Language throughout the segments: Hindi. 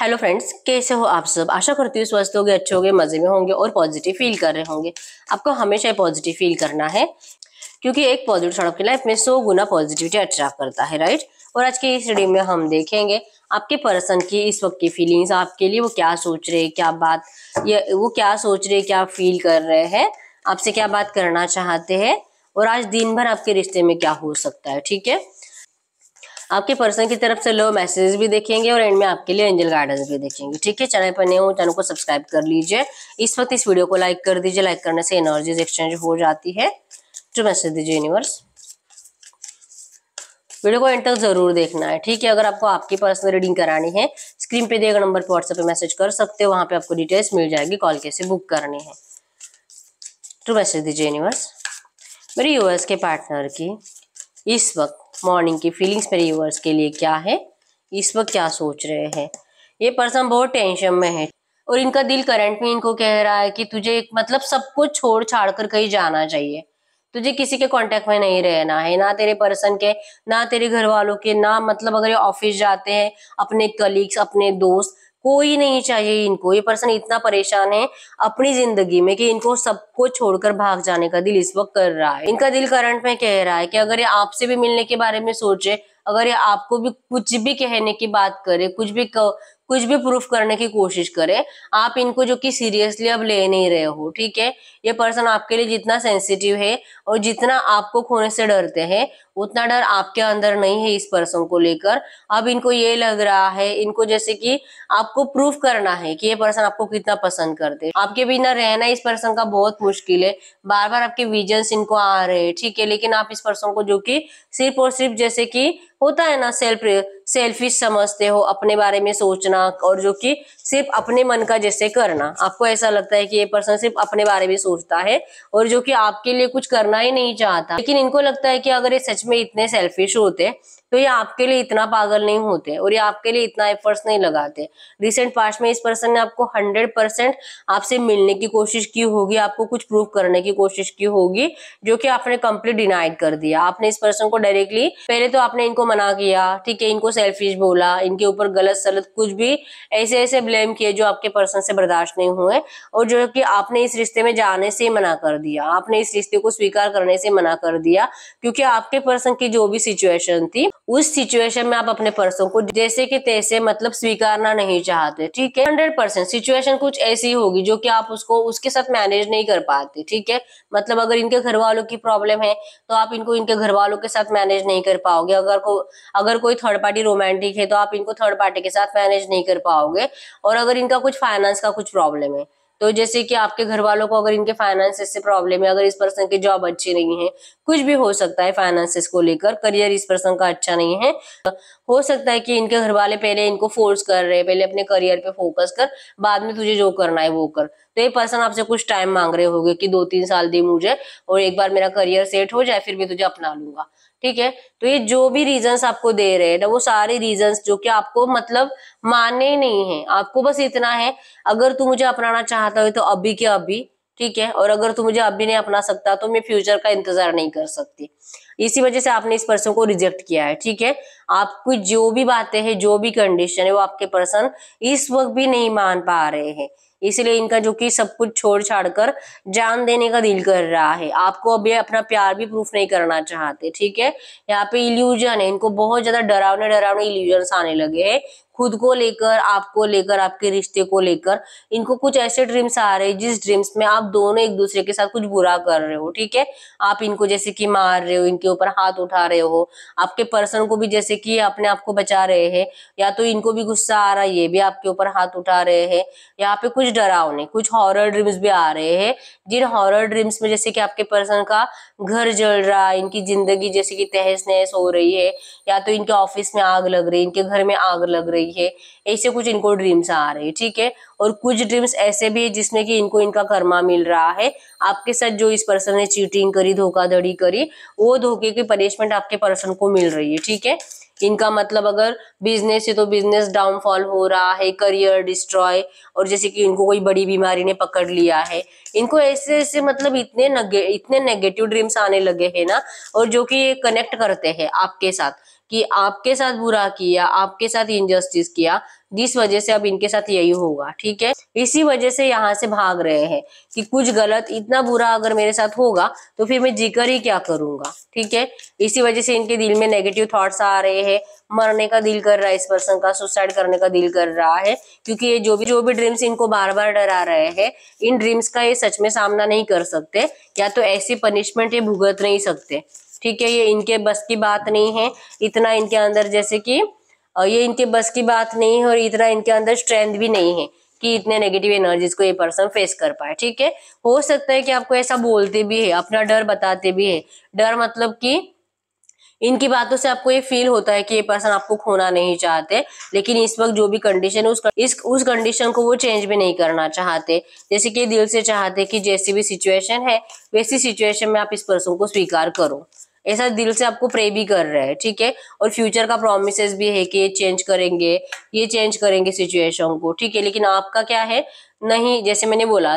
हेलो फ्रेंड्स कैसे हो आप सब आशा करती हूँ स्वस्थ होगे अच्छे होगे मजे में होंगे और पॉजिटिव फील कर रहे होंगे आपको हमेशा पॉजिटिव फील करना है क्योंकि एक पॉजिटिव सड़क की लाइफ में सौ गुना पॉजिटिविटी अट्रैक्ट करता है राइट और आज के इस रीडिंग में हम देखेंगे आपके पर्सन की इस वक्त की फीलिंग्स आपके लिए वो क्या सोच रहे क्या बात या वो क्या सोच रहे क्या फील कर रहे हैं आपसे क्या बात करना चाहते हैं और आज दिन भर आपके रिश्ते में क्या हो सकता है ठीक है आपके पर्सन की तरफ से लो मैसेजेस भी देखेंगे और एंड में आपके लिए एंजल गाइडेंस भी देखेंगे ठीक है चैनल पर नए हो चैनल को सब्सक्राइब कर लीजिए इस वक्त इस वीडियो को लाइक कर दीजिए लाइक करने से एनर्जीज एक्सचेंज हो जाती है जो मैसेज दीजिए यूनिवर्स वीडियो को एंड तक जरूर देखना है ठीक है अगर आपको आपकी पर्सनल रीडिंग करानी है स्क्रीन पे देगा नंबर पर व्हाट्सएप पे मैसेज कर सकते हो वहां पे आपको डिटेल्स मिल जाएगी कॉल कैसे बुक करनी है ट्रू तो मैसेज दीजिए यूनिवर्स मेरी यूएस के पार्टनर की इस वक्त मॉर्निंग की फीलिंग्स मेरे यूवर्स के लिए क्या है इस वक्त क्या सोच रहे हैं ये पर्सन बहुत टेंशन में है और इनका दिल करंट में इनको कह रहा है कि तुझे मतलब सबको छोड़ छाड़ कर कहीं जाना चाहिए तुझे किसी के कांटेक्ट में नहीं रहना है ना तेरे पर्सन के ना तेरे घर वालों के ना मतलब अगर ये ऑफिस जाते हैं अपने कलीग्स अपने दोस्त कोई नहीं चाहिए इनको ये पर्सन इतना परेशान है अपनी जिंदगी में कि इनको सबको छोड़कर भाग जाने का दिल इस वक्त कर रहा है इनका दिल करंट में कह रहा है कि अगर ये आपसे भी मिलने के बारे में सोचे अगर ये आपको भी कुछ भी कहने की बात करे कुछ भी कुछ भी प्रूफ करने की कोशिश करे आप इनको जो कि सीरियसली अब ले नहीं रहे हो ठीक है ये पर्सन आपके लिए जितना सेंसिटिव है और जितना आपको खोने से डरते हैं उतना डर आपके अंदर नहीं है इस पर्सन को लेकर अब इनको ये लग रहा है इनको जैसे कि आपको प्रूफ करना है कि ये पर्सन आपको कितना पसंद करते हैं आपके बिना रहना इस पर्सन का बहुत मुश्किल है बार बार आपके विजन्स इनको आ रहे हैं ठीक है लेकिन आप इस पर्सन को जो कि सिर्फ और सिर्फ जैसे कि होता है ना सेल्फ सेल्फिश समझते हो अपने बारे में सोचना और जो कि सिर्फ अपने मन का जैसे करना आपको ऐसा लगता है कि ये पर्सन सिर्फ अपने बारे में सोचता है और जो कि आपके लिए कुछ करना ही नहीं चाहता लेकिन इनको लगता है कि अगर ये सच में इतने सेल्फिश होते तो ये आपके लिए इतना पागल नहीं होते और ये आपके लिए इतना एफर्ट्स नहीं लगाते रिसेंट पास में इस पर्सन ने आपको हंड्रेड परसेंट आपसे मिलने की कोशिश की होगी आपको कुछ प्रूव करने की कोशिश की होगी जो कि आपने कंप्लीट डिनाइड कर दिया आपने इस पर्सन को डायरेक्टली पहले तो आपने इनको मना किया ठीक है इनको सेल्फिश बोला इनके ऊपर गलत सलत कुछ भी ऐसे ऐसे ब्लेम किए जो आपके पर्सन से बर्दाश्त नहीं हुए और जो कि आपने इस रिश्ते में जाने से मना कर दिया आपने इस रिश्ते को स्वीकार करने से मना कर दिया क्योंकि आपके पर्सन की जो भी सिचुएशन थी उस सिचुएशन में आप अपने पर्सन को जैसे कि तैसे मतलब स्वीकारना नहीं चाहते ठीक है हंड्रेड परसेंट सिचुएशन कुछ ऐसी होगी जो कि आप उसको उसके साथ मैनेज नहीं कर पाते ठीक है मतलब अगर इनके घर वालों की प्रॉब्लम है तो आप इनको इनके घर वालों के साथ मैनेज नहीं कर पाओगे अगर को अगर कोई थर्ड पार्टी रोमांटिक है तो आप इनको थर्ड पार्टी के साथ मैनेज नहीं कर पाओगे और अगर इनका कुछ फाइनेंस का कुछ प्रॉब्लम है तो जैसे कि आपके घर वालों को अगर इनके फाइनेंसेस से प्रॉब्लम है अगर इस पर्सन की जॉब अच्छी नहीं है कुछ भी हो सकता है फाइनेंसेस को लेकर करियर इस पर्सन का अच्छा नहीं है हो सकता है कि इनके घर वाले पहले इनको फोर्स कर रहे हैं पहले अपने करियर पे फोकस कर बाद में तुझे जो करना है वो कर तो ये पर्सन आपसे कुछ टाइम मांग रहे होंगे कि दो तीन साल दे मुझे और एक बार मेरा करियर सेट हो जाए फिर भी तुझे अपना लूंगा ठीक है तो ये जो भी रीजंस आपको दे रहे हैं ना वो सारे रीजंस जो कि आपको मतलब माने नहीं है आपको बस इतना है अगर तू मुझे अपनाना चाह चाहता हूँ तो अभी के अभी ठीक है और अगर तू तो मुझे अभी नहीं अपना सकता तो मैं फ्यूचर का इंतजार नहीं कर सकती इसी वजह से आपने इस पर्सन को रिजेक्ट किया है ठीक है आपकी जो भी बातें हैं जो भी कंडीशन है वो आपके पर्सन इस वक्त भी नहीं मान पा रहे हैं इसलिए इनका जो कि सब कुछ छोड़ छाड़ कर जान देने का दिल कर रहा है आपको अभी अपना प्यार भी प्रूफ नहीं करना चाहते ठीक है यहाँ पे इल्यूजन है इनको बहुत ज्यादा डरावने डरावने इल्यूजन आने लगे हैं खुद को लेकर आपको लेकर आपके रिश्ते को लेकर इनको कुछ ऐसे ड्रीम्स आ रहे हैं जिस ड्रीम्स में आप दोनों एक दूसरे के साथ कुछ बुरा कर रहे हो ठीक है आप इनको जैसे कि मार रहे हो इनके ऊपर हाथ उठा रहे हो आपके पर्सन को भी जैसे कि अपने आप को बचा रहे हैं या तो इनको भी गुस्सा आ रहा है ये भी आपके ऊपर हाथ उठा रहे हैं यहाँ पे कुछ डरावने कुछ हॉरर ड्रीम्स भी आ रहे हैं जिन हॉरर ड्रीम्स में जैसे कि आपके पर्सन का घर जल रहा है इनकी जिंदगी जैसे कि तहस नहस हो रही है या तो इनके ऑफिस में आग लग रही है इनके घर में आग लग रही है ऐसे कुछ इनको ड्रीम्स आ रहे हैं ठीक है और कुछ ड्रीम्स ऐसे भी है जिसमें कि इनको इनका कर्मा मिल रहा है आपके साथ जो इस पर्सन ने चीटिंग करी धोखाधड़ी करी वो धोखे की पनिशमेंट आपके पर्सन को मिल रही है ठीक है इनका मतलब अगर बिजनेस है तो बिजनेस डाउनफॉल हो रहा है करियर डिस्ट्रॉय और जैसे कि इनको कोई बड़ी बीमारी ने पकड़ लिया है इनको ऐसे ऐसे मतलब इतने नगे, इतने नेगेटिव ड्रीम्स आने लगे हैं ना और जो कि कनेक्ट करते हैं आपके साथ कि आपके साथ बुरा किया आपके साथ इनजस्टिस किया जिस वजह से अब इनके साथ यही होगा ठीक है इसी वजह से यहाँ से भाग रहे हैं कि कुछ गलत इतना बुरा अगर मेरे साथ होगा तो फिर मैं जिक्र ही क्या करूंगा ठीक है इसी वजह से इनके दिल में नेगेटिव थॉट्स आ रहे हैं मरने का दिल कर रहा है इस पर्सन का सुसाइड करने का दिल कर रहा है क्योंकि ये जो भी जो भी ड्रीम्स इनको बार बार डरा रहे हैं इन ड्रीम्स का ये सच में सामना नहीं कर सकते या तो ऐसी पनिशमेंट ये भुगत नहीं सकते ठीक है ये इनके बस की बात नहीं है इतना इनके अंदर जैसे कि ये इनके बस की बात नहीं है और इतना इनके अंदर स्ट्रेंथ भी नहीं है कि इतने नेगेटिव एनर्जीज को ये पर्सन फेस कर पाए ठीक है हो सकता है कि आपको ऐसा बोलते भी है अपना डर बताते भी है डर मतलब कि इनकी बातों से आपको ये फील होता है कि ये पर्सन आपको खोना नहीं चाहते लेकिन इस वक्त जो भी कंडीशन है उस इस उस कंडीशन को वो चेंज भी नहीं करना चाहते जैसे कि दिल से चाहते कि जैसी भी सिचुएशन है वैसी सिचुएशन में आप इस पर्सन को स्वीकार करो ऐसा दिल से आपको प्रे भी कर रहा है ठीक है और फ्यूचर का प्रोमिस भी है कि ये चेंज करेंगे ये चेंज करेंगे सिचुएशन को ठीक है लेकिन आपका क्या है नहीं जैसे मैंने बोला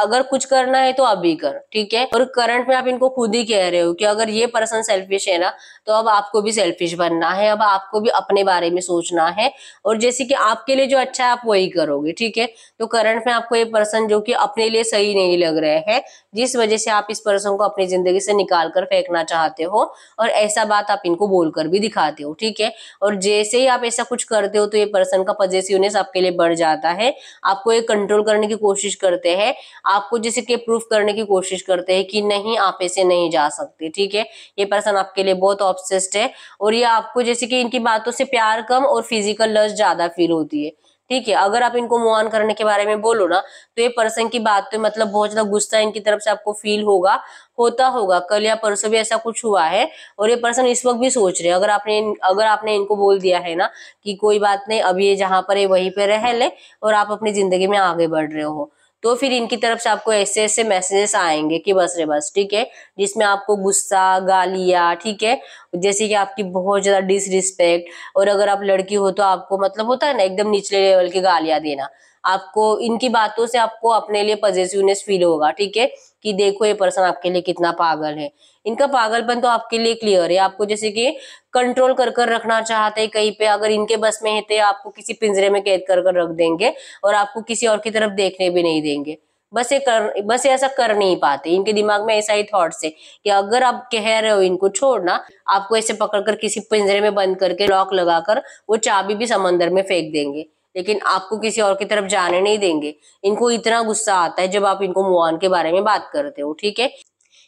अगर कुछ करना है तो अभी कर ठीक है और करंट में आप इनको खुद ही कह रहे हो कि अगर ये पर्सन सेल्फिश है ना तो अब आपको भी सेल्फिश बनना है अब आपको भी अपने बारे में सोचना है और जैसे कि आपके लिए जो अच्छा है आप वही करोगे ठीक है तो करंट में आपको ये पर्सन जो कि अपने लिए सही नहीं लग रहे हैं जिस वजह से आप इस पर्सन को अपनी जिंदगी से निकाल कर फेंकना चाहते हो और ऐसा बात आप इनको बोलकर भी दिखाते हो ठीक है और जैसे ही आप ऐसा कुछ करते हो तो ये पर्सन का पजेसिवनेस आपके लिए बढ़ जाता है आपको एक कंट्रोल करने की कोशिश करते हैं आपको जैसे कि प्रूफ करने की कोशिश करते हैं कि नहीं आप ऐसे नहीं जा सकते ठीक है ये पर्सन आपके लिए बहुत ऑब्सेस्ड है और ये आपको जैसे कि इनकी बातों से प्यार कम और फिजिकल लस ज्यादा फील होती है ठीक है अगर आप इनको मूव ऑन करने के बारे में बोलो ना तो ये पर्सन की बात तो मतलब बहुत ज्यादा गुस्सा इनकी तरफ से आपको फील होगा होता होगा कल या परसों भी ऐसा कुछ हुआ है और ये पर्सन इस वक्त भी सोच रहे हैं अगर आपने अगर आपने इनको बोल दिया है ना कि कोई बात नहीं अब ये जहां पर है वहीं पर रह ले और आप अपनी जिंदगी में आगे बढ़ रहे हो तो फिर इनकी तरफ से आपको ऐसे ऐसे मैसेजेस आएंगे कि बस रे बस ठीक है जिसमें आपको गुस्सा गालियाँ ठीक है जैसे कि आपकी बहुत ज़्यादा डिसरिस्पेक्ट और अगर आप लड़की हो तो आपको मतलब होता है ना एकदम निचले लेवल की गालियाँ देना आपको इनकी बातों से आपको अपने लिए पॉजिटिवनेस फील होगा ठीक है कि देखो ये पर्सन आपके लिए कितना पागल है इनका पागलपन तो आपके लिए क्लियर है आपको जैसे कि कंट्रोल कर कर रखना चाहते हैं कहीं पे अगर इनके बस में है तो आपको किसी पिंजरे में कैद कर कर रख देंगे और आपको किसी और की तरफ देखने भी नहीं देंगे बस ये कर बस ये ऐसा कर नहीं पाते इनके दिमाग में ऐसा ही थॉट्स है कि अगर आप कह रहे हो इनको छोड़ना आपको ऐसे पकड़कर किसी पिंजरे में बंद करके लॉक लगाकर वो चाबी भी समंदर में फेंक देंगे लेकिन आपको किसी और की तरफ जाने नहीं देंगे इनको इतना गुस्सा आता है जब आप इनको मुआन के बारे में बात करते हो ठीक है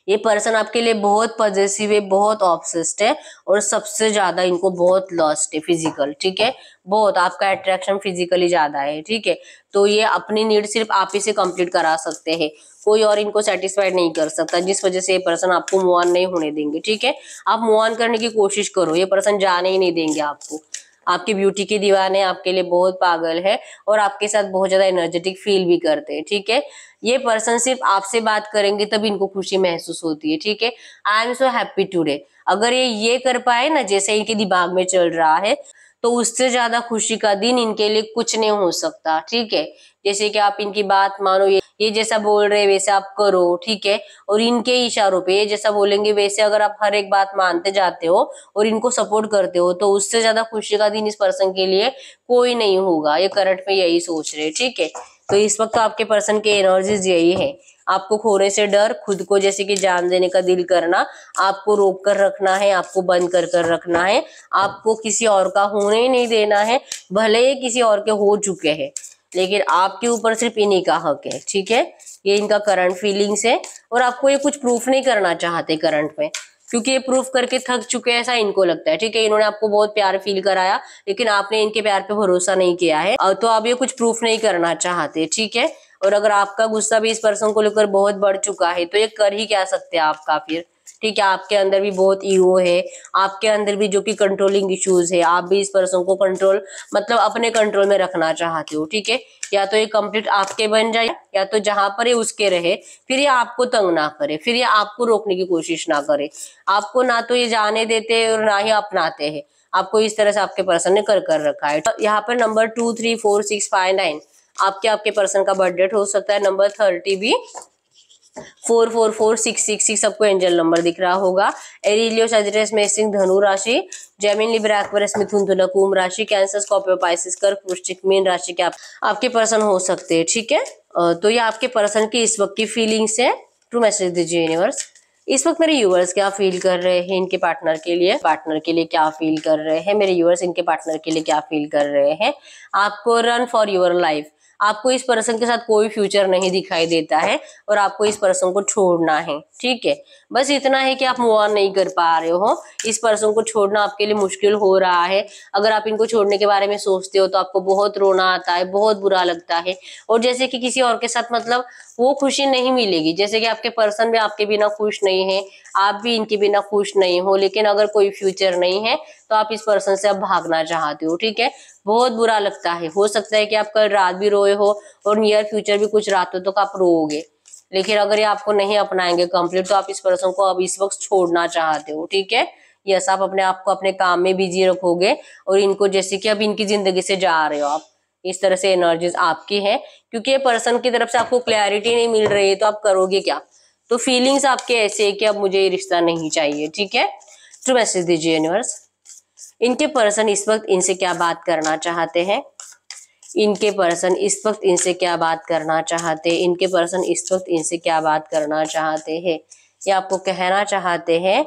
ये पर्सन आपके लिए बहुत पॉजिटिव है बहुत ऑप्सिस्ट है और सबसे ज्यादा इनको बहुत लॉस्ट है फिजिकल ठीक है बहुत आपका अट्रैक्शन फिजिकली ज्यादा है ठीक है तो ये अपनी नीड सिर्फ आप ही से कंप्लीट करा सकते हैं कोई और इनको सेटिस्फाइड नहीं कर सकता जिस वजह से ये पर्सन आपको मुआन नहीं होने देंगे ठीक है आप मुआन करने की कोशिश करो ये पर्सन जाने ही नहीं देंगे आपको आपकी ब्यूटी के दीवाने आपके लिए बहुत पागल है और आपके साथ बहुत ज्यादा एनर्जेटिक फील भी करते हैं ठीक है ये पर्सन सिर्फ आपसे बात करेंगे तब इनको खुशी महसूस होती है ठीक है I am so happy today अगर ये ये कर पाए ना जैसे इनके दिमाग में चल रहा है तो उससे ज्यादा खुशी का दिन इनके लिए कुछ नहीं हो सकता ठीक है जैसे कि आप इनकी बात मानो ये ये जैसा बोल रहे वैसे आप करो ठीक है और इनके इशारों पे ये जैसा बोलेंगे वैसे अगर आप हर एक बात मानते जाते हो और इनको सपोर्ट करते हो तो उससे ज्यादा खुशी का दिन इस पर्सन के लिए कोई नहीं होगा ये करंट में यही सोच रहे ठीक है तो इस वक्त तो आपके पर्सन के एनर्जीज यही है आपको खोने से डर खुद को जैसे कि जान देने का दिल करना आपको रोक कर रखना है आपको बंद कर कर रखना है आपको किसी और का होने ही नहीं देना है भले ही किसी और के हो चुके हैं लेकिन आपके ऊपर सिर्फ इन्हीं का हक है ठीक है ये इनका करंट फीलिंग्स है और आपको ये कुछ प्रूफ नहीं करना चाहते करंट में क्योंकि ये प्रूफ करके थक चुके हैं ऐसा इनको लगता है ठीक है इन्होंने आपको बहुत प्यार फील कराया लेकिन आपने इनके प्यार पे भरोसा नहीं किया है तो आप ये कुछ प्रूफ नहीं करना चाहते ठीक है और अगर आपका गुस्सा भी इस पर्सन को लेकर बहुत बढ़ चुका है तो ये कर ही क्या सकते हैं आपका फिर ठीक है आपके अंदर भी बहुत ईगो है आपके अंदर भी जो कि कंट्रोलिंग इश्यूज है आप भी इस पर्सन को कंट्रोल मतलब अपने कंट्रोल में रखना चाहते हो ठीक है या तो ये कंप्लीट आपके बन जाए या तो जहां पर ये उसके रहे फिर ये आपको तंग ना करे फिर ये आपको रोकने की कोशिश ना करे आपको ना तो ये जाने देते और ना ही अपनाते हैं आपको इस तरह से आपके पर्सन ने कर कर रखा है तो यहाँ पर number two three four six five nine आपके आपके पर्सन का बर्थडेट हो सकता है नंबर थर्टी भी four four four six six six सबको एंजल नंबर दिख रहा होगा एरिलियो सजरेस मेसिंग धनु राशि जैमिन लिब्रा मिथुन तुला कुंभ राशि कैंसर स्कॉर्पियो पाइसिस कर्क वृश्चिक मीन राशि के आप, आपके पर्सन हो सकते हैं ठीक है तो ये आपके पर्सन की इस वक्त की फीलिंग्स है ट्रू मैसेज दीजिए यूनिवर्स इस वक्त मेरे यूवर्स क्या फील कर रहे हैं इनके पार्टनर के लिए पार्टनर के लिए क्या फील कर रहे हैं मेरे यूवर्स इनके पार्टनर के लिए क्या फील कर रहे हैं आपको रन फॉर यूर लाइफ आपको इस पर्सन के साथ कोई फ्यूचर नहीं दिखाई देता है और आपको इस पर्सन को छोड़ना है ठीक है बस इतना है कि आप मूव ऑन नहीं कर पा रहे हो इस पर्सन को छोड़ना आपके लिए मुश्किल हो रहा है अगर आप इनको छोड़ने के बारे में सोचते हो तो आपको बहुत रोना आता है बहुत बुरा लगता है और जैसे कि किसी और के साथ मतलब वो खुशी नहीं मिलेगी जैसे कि आपके पर्सन भी आपके बिना खुश नहीं है आप भी इनके बिना खुश नहीं हो लेकिन अगर कोई फ्यूचर नहीं है तो आप इस पर्सन से अब भागना चाहते हो ठीक है बहुत बुरा लगता है हो सकता है कि आप कल रात भी रोए हो और नियर फ्यूचर भी कुछ रातों तक तो आप रोओगे लेकिन अगर ये आपको नहीं अपनाएंगे कंप्लीट तो आप इस पर्सन को अब इस वक्त छोड़ना चाहते हो ठीक है यस आप अपने आप को अपने काम में बिजी रखोगे और इनको जैसे कि अब इनकी जिंदगी से जा रहे हो आप इस तरह से एनर्जीज आपकी है क्योंकि ये पर्सन की तरफ से आपको क्लैरिटी नहीं मिल रही है तो आप करोगे क्या तो फीलिंग्स आपके ऐसे है कि अब मुझे ये रिश्ता नहीं चाहिए ठीक है ट्रू मैसेज दीजिए यूनिवर्स इनके पर्सन इस वक्त इनसे क्या बात करना चाहते हैं इनके पर्सन इस वक्त इनसे क्या बात करना चाहते हैं इनके पर्सन इस वक्त इनसे क्या बात करना चाहते हैं या आपको कहना चाहते हैं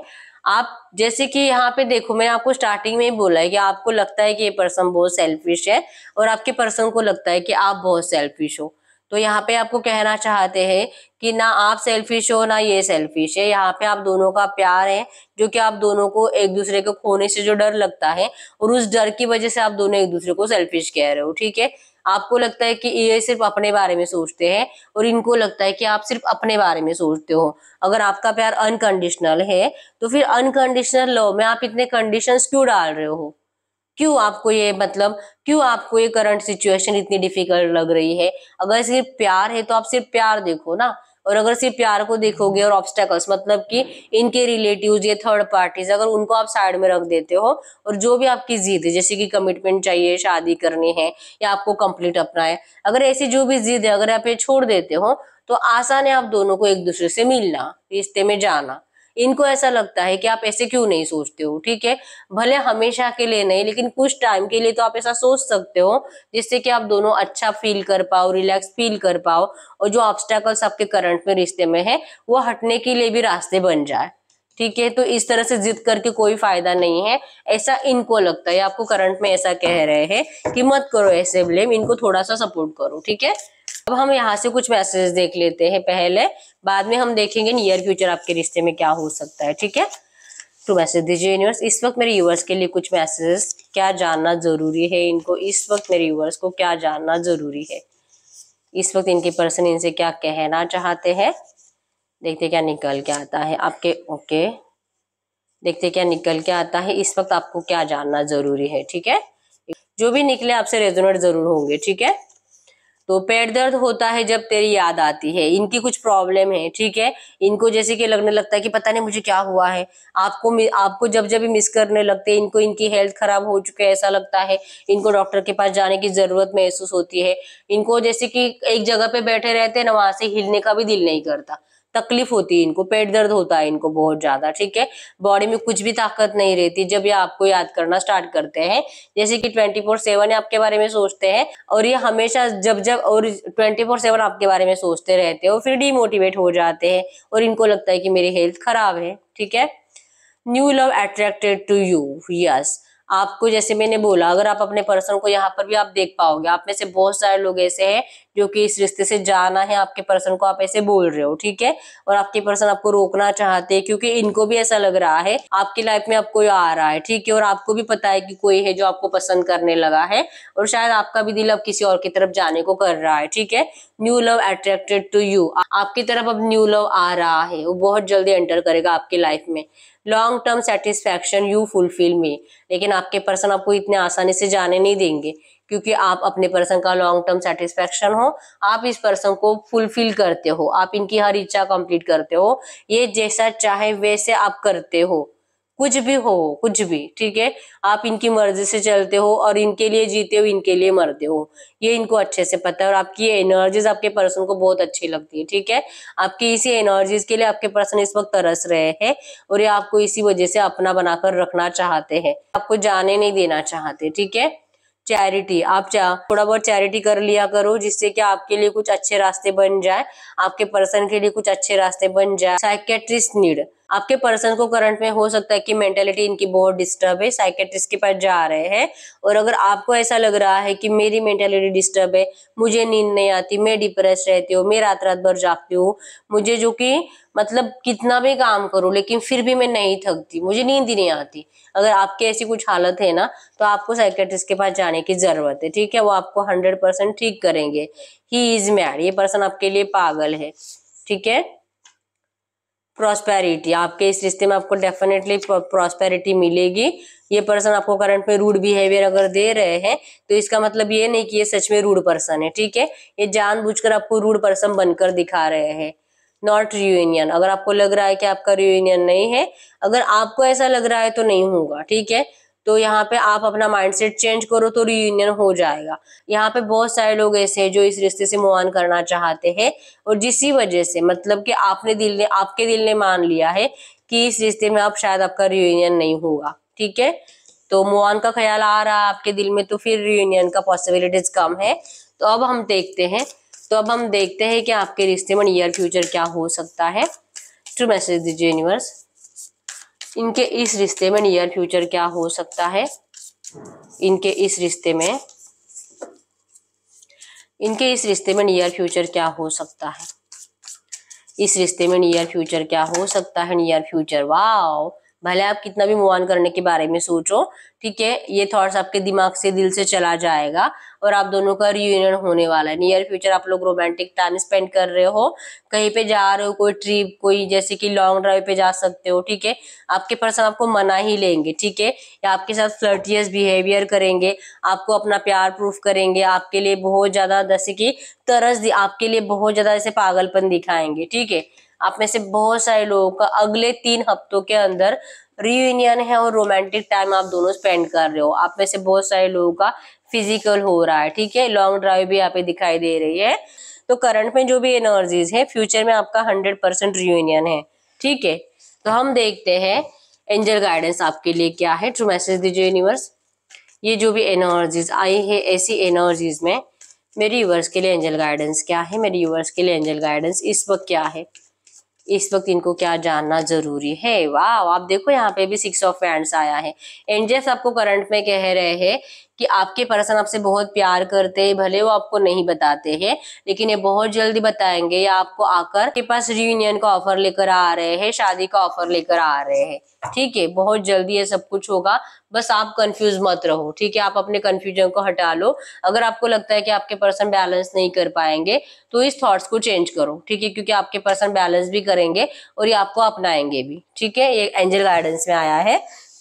आप जैसे कि यहाँ पे देखो मैं आपको स्टार्टिंग में ही बोला है कि आपको लगता है कि ये पर्सन बहुत सेल्फिश है और आपके पर्सन को लगता है कि आप बहुत सेल्फिश हो तो यहाँ पे आपको कहना चाहते हैं कि ना आप सेल्फिश हो ना ये सेल्फिश है यहाँ पे आप दोनों का प्यार है जो कि आप दोनों को एक दूसरे को खोने से जो डर लगता है और उस डर की वजह से आप दोनों एक दूसरे को सेल्फिश कह रहे हो ठीक है आपको लगता है कि ये सिर्फ अपने बारे में सोचते हैं और इनको लगता है कि आप सिर्फ अपने बारे में सोचते हो अगर आपका प्यार अनकंडीशनल है तो फिर अनकंडीशनल लव में आप इतने कंडीशंस क्यों डाल रहे हो क्यों आपको ये मतलब क्यों आपको ये करंट सिचुएशन इतनी डिफिकल्ट लग रही है अगर सिर्फ प्यार है तो आप सिर्फ प्यार देखो ना और अगर सिर्फ प्यार को देखोगे और ऑब्स्टेकल्स मतलब कि इनके रिलेटिव ये थर्ड पार्टीज अगर उनको आप साइड में रख देते हो और जो भी आपकी जिद है जैसे कि कमिटमेंट चाहिए शादी करनी है या आपको कंप्लीट अपना है अगर ऐसी जो भी जिद है अगर आप ये छोड़ देते हो तो आसान है आप दोनों को एक दूसरे से मिलना रिश्ते में जाना इनको ऐसा लगता है कि आप ऐसे क्यों नहीं सोचते हो ठीक है भले हमेशा के लिए नहीं लेकिन कुछ टाइम के लिए तो आप ऐसा सोच सकते हो जिससे कि आप दोनों अच्छा फील कर पाओ रिलैक्स फील कर पाओ और जो ऑब्स्टेकल्स आपके करंट में रिश्ते में है वो हटने के लिए भी रास्ते बन जाए ठीक है तो इस तरह से जिद करके कोई फायदा नहीं है ऐसा इनको लगता है आपको करंट में ऐसा कह रहे हैं कि मत करो ऐसे ब्लेम इनको थोड़ा सा सपोर्ट करो ठीक है अब हम यहाँ से कुछ मैसेज देख लेते हैं पहले बाद में हम देखेंगे नियर फ्यूचर आपके रिश्ते में क्या हो सकता है ठीक है टू तो मैसेज दीजिए यूनिवर्स इस वक्त मेरे यूवर्स के लिए कुछ मैसेजेस क्या जानना जरूरी है इनको इस वक्त मेरे यूवर्स को क्या जानना जरूरी है इस वक्त इनके पर्सन इनसे क्या कहना चाहते हैं देखते क्या निकल के आता है आपके ओके देखते क्या निकल के आता है इस वक्त आपको क्या जानना जरूरी है ठीक है जो भी निकले आपसे रेजोनेट जरूर होंगे ठीक है तो पेट दर्द होता है जब तेरी याद आती है इनकी कुछ प्रॉब्लम है ठीक है इनको जैसे कि लगने लगता है कि पता नहीं मुझे क्या हुआ है आपको आपको जब जब मिस करने लगते हैं इनको इनकी हेल्थ खराब हो चुकी है ऐसा लगता है इनको डॉक्टर के पास जाने की जरूरत महसूस होती है इनको जैसे कि एक जगह पे बैठे रहते हैं ना वहां से हिलने का भी दिल नहीं करता तकलीफ होती है इनको पेट दर्द होता है इनको बहुत ज्यादा ठीक है बॉडी में कुछ भी ताकत नहीं रहती जब ये आपको याद करना स्टार्ट करते हैं जैसे कि ट्वेंटी फोर सेवन आपके बारे में सोचते हैं और ये हमेशा जब जब और ट्वेंटी फोर सेवन आपके बारे में सोचते रहते हैं और फिर डिमोटिवेट हो जाते हैं और इनको लगता है कि मेरी हेल्थ खराब है ठीक है new love attracted to you yes आपको जैसे मैंने बोला अगर आप अपने पर्सन को यहाँ पर भी आप देख पाओगे आप में से बहुत सारे लोग ऐसे हैं जो कि इस रिश्ते से जाना है आपके पर्सन को आप ऐसे बोल रहे हो ठीक है और आपके पर्सन आपको रोकना चाहते हैं क्योंकि इनको भी ऐसा लग रहा है आपकी लाइफ में अब कोई आ रहा है ठीक है और आपको भी पता है कि कोई है जो आपको पसंद करने लगा है और शायद आपका भी दिल अब किसी और की तरफ जाने को कर रहा है ठीक है new love attracted to you आपकी तरफ अब न्यू लव आ रहा है वो बहुत जल्दी एंटर करेगा आपकी लाइफ में long term satisfaction you fulfil me लेकिन आप आपके पर्सन आपको इतने आसानी से जाने नहीं देंगे क्योंकि आप अपने पर्सन का लॉन्ग टर्म सेटिस्फेक्शन हो आप इस पर्सन को फुलफिल करते हो आप इनकी हर इच्छा कंप्लीट करते हो ये जैसा चाहे वैसे आप करते हो कुछ भी हो कुछ भी ठीक है आप इनकी मर्जी से चलते हो और इनके लिए जीते हो इनके लिए मरते हो ये इनको अच्छे से पता है और आपकी ये एनर्जीज आपके पर्सन को बहुत अच्छी लगती है ठीक है आपकी इसी एनर्जीज के लिए आपके पर्सन इस वक्त तरस रहे हैं और ये आपको इसी वजह से अपना बनाकर रखना चाहते हैं आपको जाने नहीं देना चाहते ठीक है चैरिटी आप चा, थोड़ा बहुत चैरिटी कर लिया करो जिससे कि आपके लिए कुछ अच्छे रास्ते बन जाए आपके पर्सन के लिए कुछ अच्छे रास्ते बन जाए साइकेट्रिस्ट नीड आपके पर्सन को करंट में हो सकता है कि मेंटेलिटी इनकी बहुत डिस्टर्ब है साइकेट्रिस्ट के पास जा रहे हैं और अगर आपको ऐसा लग रहा है कि मेरी मेंटेलिटी डिस्टर्ब है मुझे नींद नहीं आती मैं डिप्रेस रहती हूँ मैं रात रात भर जागती हूँ मुझे जो कि मतलब कितना भी काम करूँ लेकिन फिर भी मैं नहीं थकती मुझे नींद ही नहीं आती अगर आपकी ऐसी कुछ हालत है ना तो आपको साइकेट्रिस्ट के पास जाने की जरूरत है ठीक है वो आपको हंड्रेड परसेंट ठीक करेंगे ही इज मैड ये पर्सन आपके लिए पागल है ठीक है प्रॉस्पेरिटी आपके इस रिश्ते में आपको डेफिनेटली प्रॉस्पेरिटी मिलेगी ये पर्सन आपको करंट में रूड बिहेवियर अगर दे रहे हैं तो इसका मतलब ये नहीं कि ये सच में रूड पर्सन है ठीक है ये जानबूझकर आपको रूड पर्सन बनकर दिखा रहे हैं नॉट रियूनियन अगर आपको लग रहा है कि आपका रियूनियन नहीं है अगर आपको ऐसा लग रहा है तो नहीं होगा ठीक है तो यहाँ पे आप अपना माइंडसेट चेंज करो तो रीयूनियन हो जाएगा यहाँ पे बहुत सारे लोग ऐसे हैं जो इस रिश्ते से मुआन करना चाहते हैं और जिसी वजह से मतलब कि आपने दिल ने आपके दिल ने मान लिया है कि इस रिश्ते में आप शायद आपका रियूनियन नहीं होगा ठीक है तो मुआन का ख्याल आ रहा है आपके दिल में तो फिर रियूनियन का पॉसिबिलिटीज कम है तो अब हम देखते हैं तो अब हम देखते हैं कि आपके रिश्ते में नियर फ्यूचर क्या हो सकता है टू मैसेज दीजिए यूनिवर्स इनके इस रिश्ते में नियर फ्यूचर क्या हो सकता है इनके इस रिश्ते में इनके इस रिश्ते में नियर फ्यूचर क्या हो सकता है इस रिश्ते में नियर फ्यूचर क्या हो सकता है नियर फ्यूचर वाओ भले आप कितना भी मूव ऑन करने के बारे में सोचो ठीक है ये थॉट्स आपके दिमाग से दिल से चला जाएगा और आप दोनों का रियूनियन होने वाला है नियर फ्यूचर आप लोग रोमांटिक टाइम स्पेंड कर रहे हो कहीं पे जा रहे हो कोई ट्रिप कोई जैसे कि लॉन्ग ड्राइव पे जा सकते हो ठीक है आपके पर्सन आपको मना ही लेंगे ठीक है या आपके साथ फ्लर्टियस बिहेवियर करेंगे आपको अपना प्यार प्रूफ करेंगे आपके लिए बहुत ज्यादा जैसे कि तरस आपके लिए बहुत ज्यादा जैसे पागलपन दिखाएंगे ठीक है आप में से बहुत सारे लोगों का अगले तीन हफ्तों के अंदर रीयूनियन है और रोमांटिक टाइम आप दोनों स्पेंड कर रहे हो आप में से बहुत सारे लोगों का फिजिकल हो रहा है ठीक है लॉन्ग ड्राइव भी यहाँ पे दिखाई दे रही है तो करंट में जो भी एनर्जीज है फ्यूचर में आपका हंड्रेड परसेंट रियूनियन है ठीक है तो हम देखते हैं एंजल गाइडेंस आपके लिए क्या है ट्रू मैसेज दीजिए यूनिवर्स ये जो भी एनर्जीज आई है ऐसी एनर्जीज में मेरी यूवर्स के लिए एंजल गाइडेंस क्या है मेरे यूवर्स के लिए एंजल गाइडेंस इस वक्त क्या है इस वक्त इनको क्या जानना जरूरी है वाह आप देखो यहाँ पे भी सिक्स ऑफ हैंड्स आया है जेस आपको करंट में कह रहे हैं कि आपके पर्सन आपसे बहुत प्यार करते हैं भले वो आपको नहीं बताते हैं लेकिन ये बहुत जल्दी बताएंगे या आपको आकर के पास रियूनियन का ऑफर लेकर आ रहे हैं शादी का ऑफर लेकर आ रहे हैं ठीक है बहुत जल्दी ये सब कुछ होगा बस आप कंफ्यूज मत रहो ठीक है आप अपने कंफ्यूजन को हटा लो अगर आपको लगता है कि आपके पर्सन बैलेंस नहीं कर पाएंगे तो इस थॉट्स को चेंज करो ठीक है क्योंकि आपके पर्सन बैलेंस भी करेंगे और ये आपको अपनाएंगे भी ठीक है ये एंजल गाइडेंस में आया है